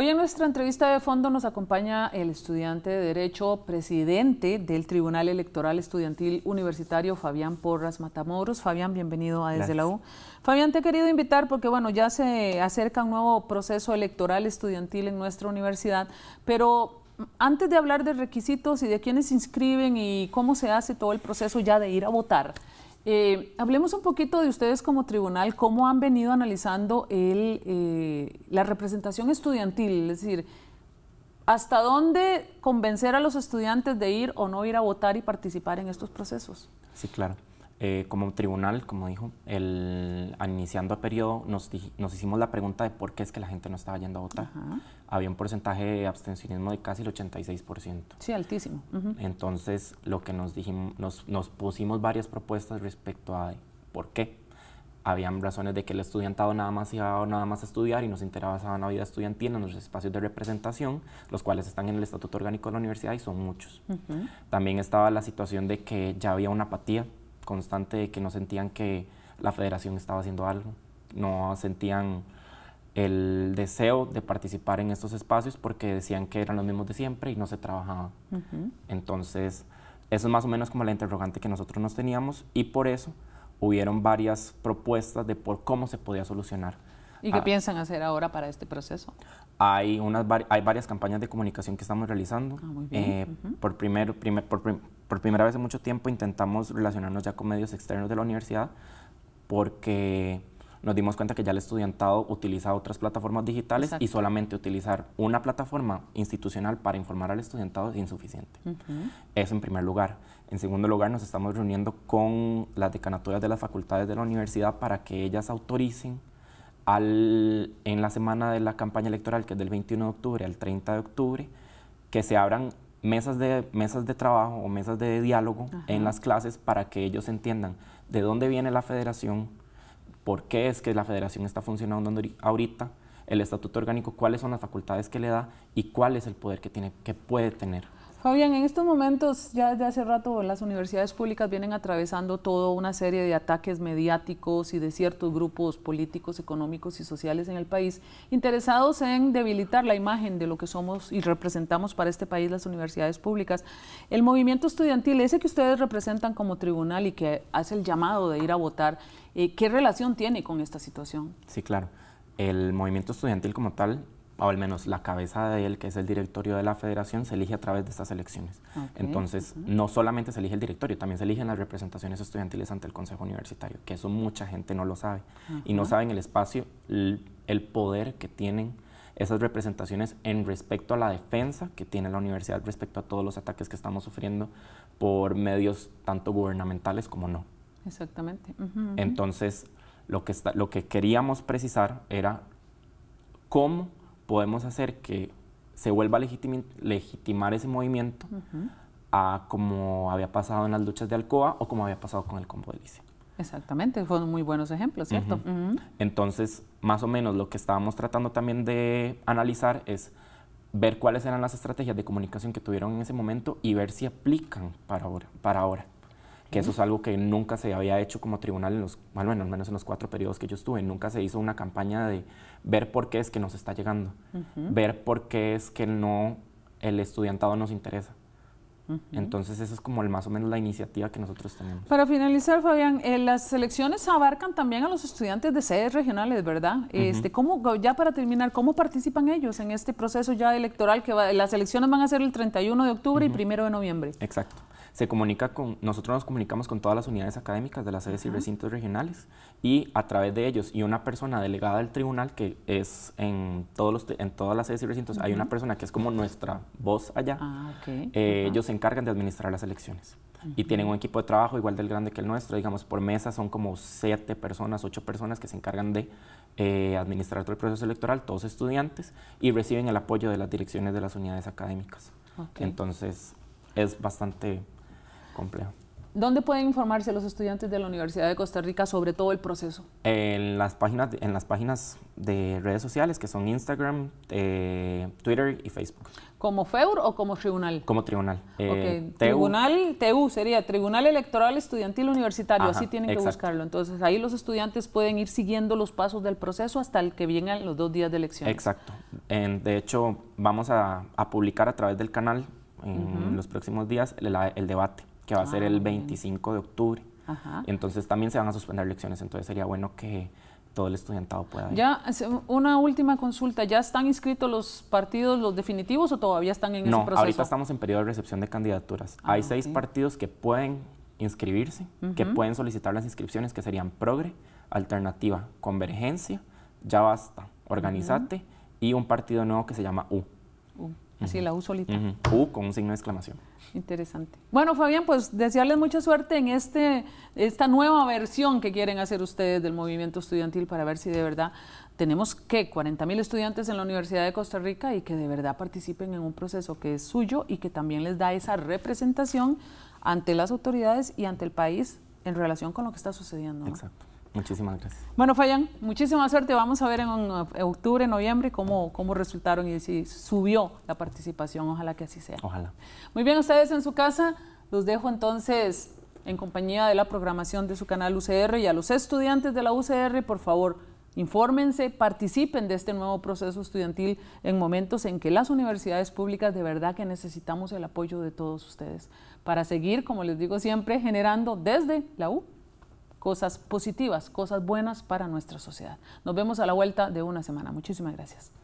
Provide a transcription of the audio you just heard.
Hoy en nuestra entrevista de fondo nos acompaña el estudiante de Derecho, presidente del Tribunal Electoral Estudiantil Universitario, Fabián Porras Matamoros. Fabián, bienvenido a Desde la U. Fabián, te he querido invitar porque, bueno, ya se acerca un nuevo proceso electoral estudiantil en nuestra universidad, pero antes de hablar de requisitos y de quiénes se inscriben y cómo se hace todo el proceso ya de ir a votar, eh, hablemos un poquito de ustedes como tribunal, cómo han venido analizando eh, la representación estudiantil, es decir, hasta dónde convencer a los estudiantes de ir o no ir a votar y participar en estos procesos. Sí, claro eh, como tribunal, como dijo, el, iniciando el periodo nos, hicimos la pregunta de por qué es que la gente no estaba yendo a votar. Había un porcentaje de abstencionismo de casi el 86%. Sí, altísimo. Entonces, lo que nos dijimos, nos, pusimos varias propuestas respecto a por qué. Habían razones de que el estudiantado nada más iba nada más a estudiar y nos interesaba la vida estudiantil en los espacios de representación, los cuales están en el Estatuto Orgánico de la Universidad y son muchos. También estaba la situación de que ya había una apatía constante de que no sentían que la federación estaba haciendo algo, no sentían el deseo de participar en estos espacios porque decían que eran los mismos de siempre y no se trabajaba. Entonces, eso es más o menos como la interrogante que nosotros nos teníamos y por eso hubieron varias propuestas de por cómo se podía solucionar ¿Y qué ah. piensan hacer ahora para este proceso? Hay, unas, hay varias campañas de comunicación que estamos realizando. Ah, eh, por, por, primera vez en mucho tiempo intentamos relacionarnos ya con medios externos de la universidad porque nos dimos cuenta que ya el estudiantado utiliza otras plataformas digitales y solamente utilizar una plataforma institucional para informar al estudiantado es insuficiente. Es Eso en primer lugar. En segundo lugar, nos estamos reuniendo con las decanaturas de las facultades de la universidad para que ellas autoricen en la semana de la campaña electoral, que es del 21 de octubre al 30 de octubre, que se abran mesas de, mesas de trabajo o mesas de diálogo en las clases para que ellos entiendan de dónde viene la federación, por qué es que la federación está funcionando ahorita, el estatuto orgánico, cuáles son las facultades que le da y cuál es el poder que, tiene, que puede tener. Fabián, en estos momentos, ya desde hace rato, las universidades públicas vienen atravesando toda una serie de ataques mediáticos y de ciertos grupos políticos, económicos y sociales en el país, interesados en debilitar la imagen de lo que somos y representamos para este país las universidades públicas. El movimiento estudiantil, ese que ustedes representan como tribunal y que hace el llamado de ir a votar, eh, ¿qué relación tiene con esta situación? Sí, claro. El movimiento estudiantil como tal o al menos la cabeza de él, que es el directorio de la federación, se elige a través de estas elecciones. Entonces, no solamente se elige el directorio, también se eligen las representaciones estudiantiles ante el Consejo Universitario, que eso mucha gente no lo sabe. Y no saben el espacio, el poder que tienen esas representaciones en respecto a la defensa que tiene la universidad respecto a todos los ataques que estamos sufriendo por medios tanto gubernamentales como no. Exactamente. Entonces, lo que, lo que queríamos precisar era cómo podemos hacer que se vuelva a legitimar ese movimiento a como había pasado en las luchas de Alcoa o como había pasado con el Combo de Liceo. Exactamente, fueron muy buenos ejemplos, ¿cierto? Entonces, más o menos lo que estábamos tratando también de analizar es ver cuáles eran las estrategias de comunicación que tuvieron en ese momento y ver si aplican para ahora. Para ahora que eso es algo que nunca se había hecho como tribunal, en los, bueno, al menos en los cuatro periodos que yo estuve, nunca se hizo una campaña de ver por qué es que nos está llegando, ver por qué es que no el estudiantado nos interesa. Entonces esa es como el, más o menos la iniciativa que nosotros tenemos. Para finalizar, Fabián, eh, las elecciones abarcan también a los estudiantes de sedes regionales, ¿verdad? este, ¿cómo, ya para terminar, ¿cómo participan ellos en este proceso ya electoral que las elecciones van a ser el 31 de octubre y 1 de noviembre? Exacto. Se comunica con, nosotros nos comunicamos con todas las unidades académicas de las sedes y recintos regionales y a través de ellos y una persona delegada del tribunal que es en, todos los, en todas las sedes y recintos, hay una persona que es como nuestra voz allá, ah, eh, ellos se encargan de administrar las elecciones. Y tienen un equipo de trabajo igual del grande que el nuestro, digamos, por mesa son como siete personas, ocho personas que se encargan de eh, administrar todo el proceso electoral, todos estudiantes, y reciben el apoyo de las direcciones de las unidades académicas. Entonces, es bastante complejo. ¿Dónde pueden informarse los estudiantes de la Universidad de Costa Rica sobre todo el proceso? En las páginas, en las páginas de redes sociales que son Instagram, eh, Twitter y Facebook. ¿Como FEUR o como tribunal? Como tribunal. Eh, tribunal TU sería Tribunal Electoral Estudiantil Universitario, así tienen que buscarlo. Entonces ahí los estudiantes pueden ir siguiendo los pasos del proceso hasta el que vengan los dos días de elección. Exacto. de hecho, vamos a publicar a través del canal en los próximos días el, debate, que va a ser ah, el 25 de octubre. Entonces también se van a suspender elecciones, entonces sería bueno que todo el estudiantado pueda ir. Ya, una última consulta, ¿ya están inscritos los partidos, los definitivos o todavía están en ese proceso? No, ahorita estamos en periodo de recepción de candidaturas. Ah, Hay seis partidos que pueden inscribirse, que pueden solicitar las inscripciones, que serían Progre, Alternativa, Convergencia, Ya Basta, Organizate y un partido nuevo que se llama U. Así la U solita. U con un signo de exclamación. Interesante. Bueno, Fabián, pues desearles mucha suerte en este, esta nueva versión que quieren hacer ustedes del movimiento estudiantil para ver si de verdad tenemos que 40 mil estudiantes en la Universidad de Costa Rica y que de verdad participen en un proceso que es suyo y que también les da esa representación ante las autoridades y ante el país en relación con lo que está sucediendo. Exacto. Muchísimas gracias. Bueno, Fayán, muchísima suerte. Vamos a ver en, octubre, noviembre, cómo, cómo resultaron y si subió la participación. Ojalá que así sea. Ojalá. Muy bien, ustedes en su casa, los dejo entonces en compañía de la programación de su canal UCR y a los estudiantes de la UCR, por favor, infórmense, participen de este nuevo proceso estudiantil en momentos en que las universidades públicas de verdad que necesitamos el apoyo de todos ustedes para seguir, como les digo siempre, generando desde la U cosas positivas, cosas buenas para nuestra sociedad. Nos vemos a la vuelta de una semana. Muchísimas gracias.